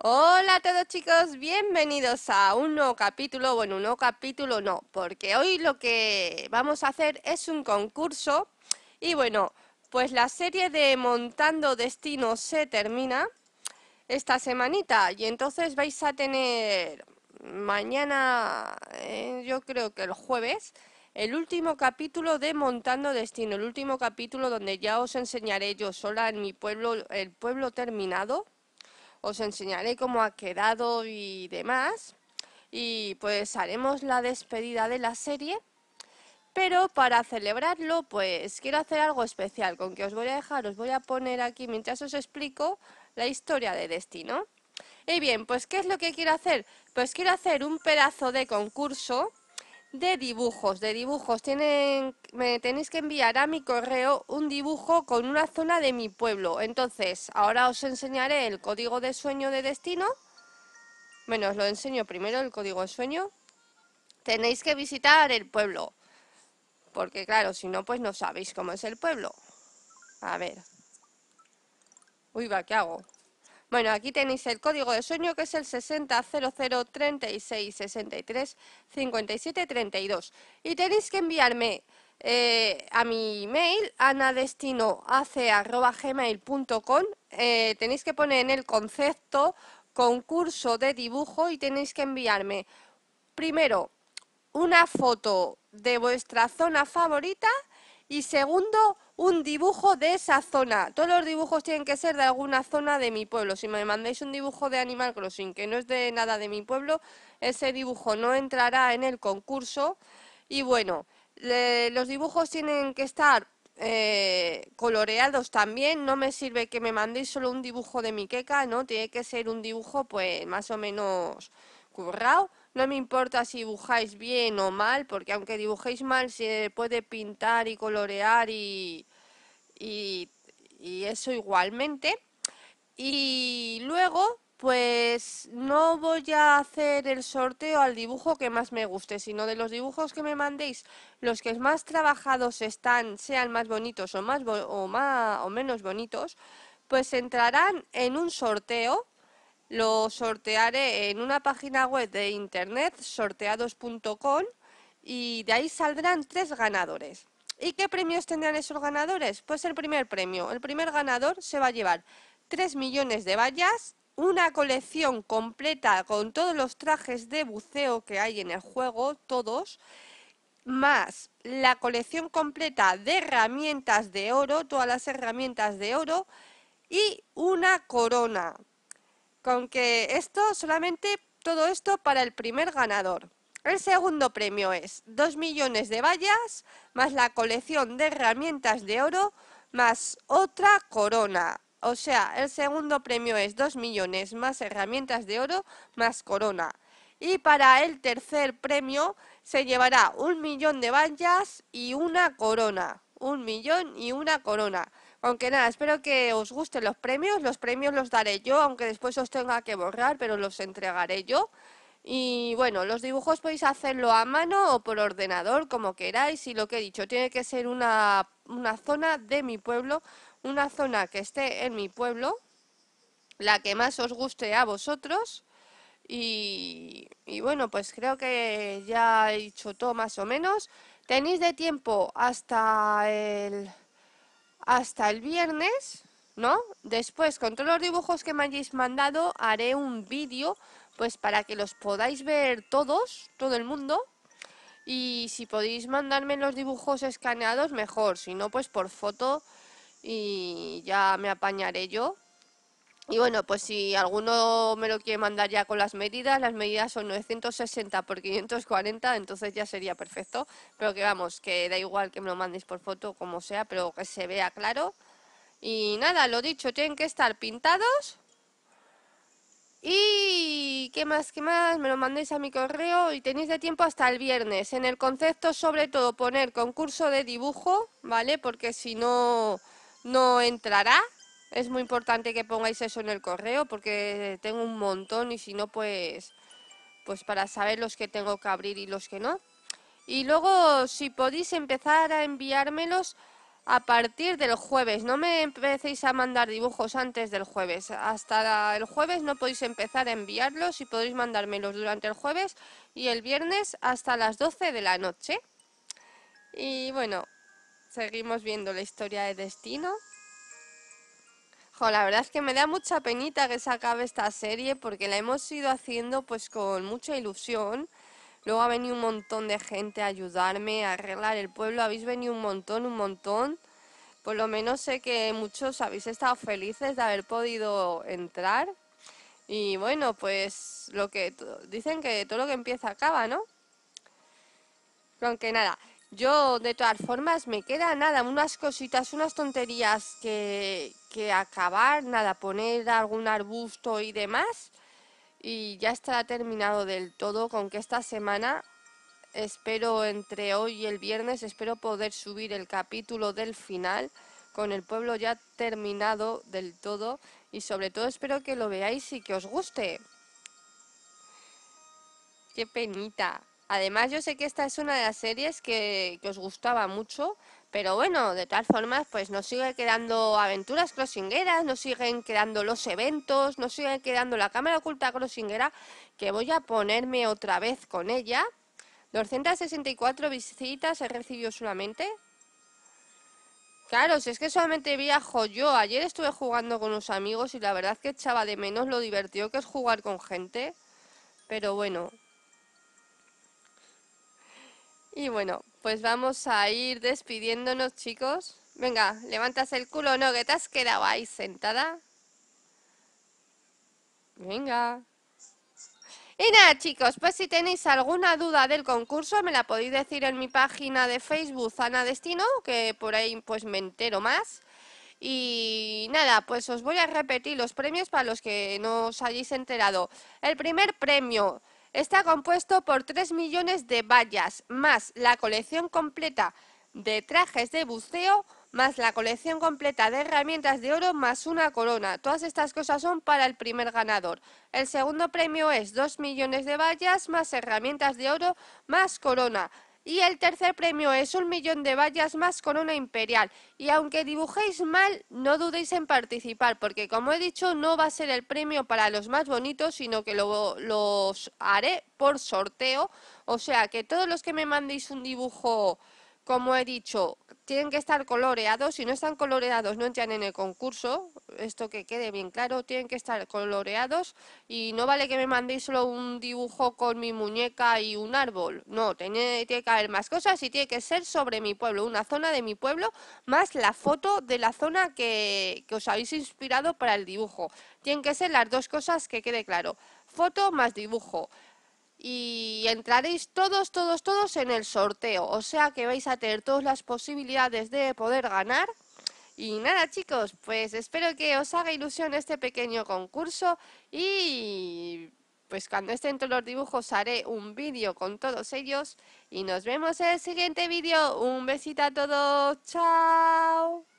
Hola a todos chicos, bienvenidos a un nuevo capítulo, bueno, un nuevo capítulo no, porque hoy lo que vamos a hacer es un concurso y bueno, pues la serie de Montando Destino se termina esta semanita y entonces vais a tener mañana, eh, yo creo que el jueves, el último capítulo de Montando Destino, el último capítulo donde ya os enseñaré yo sola en mi pueblo, el pueblo terminado os enseñaré cómo ha quedado y demás. Y pues haremos la despedida de la serie. Pero para celebrarlo, pues quiero hacer algo especial, con que os voy a dejar, os voy a poner aquí, mientras os explico, la historia de Destino. Y bien, pues ¿qué es lo que quiero hacer? Pues quiero hacer un pedazo de concurso de dibujos, de dibujos. Tienen, me tenéis que enviar a mi correo un dibujo con una zona de mi pueblo. Entonces, ahora os enseñaré el código de sueño de destino. Bueno, os lo enseño primero, el código de sueño. Tenéis que visitar el pueblo. Porque claro, si no, pues no sabéis cómo es el pueblo. A ver. Uy, va, ¿qué hago? Bueno, aquí tenéis el código de sueño que es el 600036635732 y tenéis que enviarme eh, a mi mail anadestinoace.gmail.com eh, tenéis que poner en el concepto concurso de dibujo y tenéis que enviarme primero una foto de vuestra zona favorita y segundo, un dibujo de esa zona. Todos los dibujos tienen que ser de alguna zona de mi pueblo. Si me mandáis un dibujo de Animal Crossing que no es de nada de mi pueblo, ese dibujo no entrará en el concurso. Y bueno, los dibujos tienen que estar eh, coloreados también. No me sirve que me mandéis solo un dibujo de mi queca, ¿no? Tiene que ser un dibujo pues más o menos currado. No me importa si dibujáis bien o mal, porque aunque dibujéis mal, se puede pintar y colorear y, eso igualmente. Y luego, pues no voy a hacer el sorteo al dibujo que más me guste, sino de los dibujos que me mandéis, los que más trabajados están, sean más bonitos o, más o, más, o menos bonitos, pues entrarán en un sorteo lo sortearé en una página web de internet, sorteados.com, y de ahí saldrán tres ganadores. ¿Y qué premios tendrán esos ganadores? Pues el primer premio. El primer ganador se va a llevar 3 millones de vallas, una colección completa con todos los trajes de buceo que hay en el juego, todos, más la colección completa de herramientas de oro, todas las herramientas de oro, y una corona con que esto solamente todo esto para el primer ganador. El segundo premio es dos millones de vallas más la colección de herramientas de oro más otra corona. O sea, el segundo premio es dos millones más herramientas de oro más corona. Y para el tercer premio se llevará un millón de vallas y una corona. Un millón y una corona. Aunque nada, espero que os gusten los premios. Los premios los daré yo, aunque después os tenga que borrar, pero los entregaré yo. Y bueno, los dibujos podéis hacerlo a mano o por ordenador, como queráis. Y lo que he dicho, tiene que ser una, zona de mi pueblo, una zona que esté en mi pueblo, la que más os guste a vosotros. Y, y, bueno, pues creo que ya he dicho todo más o menos. Tenéis de tiempo hasta el hasta el viernes, ¿no? Después, con todos los dibujos que me hayáis mandado, haré un vídeo, pues para que los podáis ver todos, todo el mundo. Y si podéis mandarme los dibujos escaneados, mejor. Si no, pues por foto y ya me apañaré yo y bueno, pues si alguno me lo quiere mandar ya con las medidas, las medidas son 960 por 540, entonces ya sería perfecto. Pero que vamos, que da igual que me lo mandéis por foto, como sea, pero que se vea claro. Y nada, lo dicho, tienen que estar pintados. Y qué más, qué más, me lo mandéis a mi correo y tenéis de tiempo hasta el viernes. En el concepto, sobre todo, poner concurso de dibujo, ¿vale? Porque si no, no entrará. Es muy importante que pongáis eso en el correo porque tengo un montón y si no, pues, pues para saber los que tengo que abrir y los que no. Y luego, si podéis empezar a enviármelos a partir del jueves. No me empecéis a mandar dibujos antes del jueves. Hasta el jueves no podéis empezar a enviarlos y podéis mandármelos durante el jueves y el viernes hasta las 12 de la noche. Y bueno, seguimos viendo la historia de destino la verdad es que me da mucha penita que se acabe esta serie porque la hemos ido haciendo pues con mucha ilusión. Luego ha venido un montón de gente a ayudarme, a arreglar el pueblo. Habéis venido un montón, un montón. Por lo menos sé que muchos habéis estado felices de haber podido entrar. Y bueno, pues lo que dicen que todo lo que empieza acaba, ¿no? Aunque nada, yo, de todas formas, me queda nada, unas cositas, unas tonterías que, que acabar, nada, poner algún arbusto y demás. Y ya estará terminado del todo, con que esta semana espero entre hoy y el viernes, espero poder subir el capítulo del final con el pueblo ya terminado del todo y sobre todo espero que lo veáis y que os guste. ¡Qué penita! Además, yo sé que esta es una de las series que, os gustaba mucho, pero bueno, de tal forma, pues nos sigue quedando aventuras crossingueras, nos siguen quedando los eventos, nos sigue quedando la cámara oculta crossinguera, que voy a ponerme otra vez con ella. 264 visitas he recibido solamente. Claro, si es que solamente viajo yo. Ayer estuve jugando con unos amigos y la verdad que echaba de menos lo divertido que es jugar con gente. Pero bueno, y bueno, pues vamos a ir despidiéndonos, chicos. Venga, levantas el culo, no, que te has quedado ahí sentada. Venga. Y nada, chicos, pues si tenéis alguna duda del concurso, me la podéis decir en mi página de Facebook, Ana Destino, que por ahí pues me entero más. Y nada, pues os voy a repetir los premios para los que no os hayáis enterado. El primer premio, Está compuesto por 3 millones de vallas, más la colección completa de trajes de buceo, más la colección completa de herramientas de oro, más una corona. Todas estas cosas son para el primer ganador. El segundo premio es 2 millones de vallas, más herramientas de oro, más corona. Y el tercer premio es un millón de vallas más con una imperial. Y aunque dibujéis mal, no dudéis en participar, porque como he dicho, no va a ser el premio para los más bonitos, sino que lo, los haré por sorteo. O sea que todos los que me mandéis un dibujo, como he dicho, tienen que estar coloreados. Si no están coloreados, no entran en el concurso. Esto que quede bien claro, tienen que estar coloreados. Y no vale que me mandéis solo un dibujo con mi muñeca y un árbol. No, tiene, que haber más cosas y tiene que ser sobre mi pueblo, una zona de mi pueblo, más la foto de la zona que os habéis inspirado para el dibujo. Tienen que ser las dos cosas que quede claro. Foto más dibujo y entraréis todos, todos, todos en el sorteo. O sea que vais a tener todas las posibilidades de poder ganar. Y nada chicos, pues espero que os haga ilusión este pequeño concurso y pues cuando estén todos los dibujos haré un vídeo con todos ellos y nos vemos en el siguiente vídeo. Un besito a todos, chao.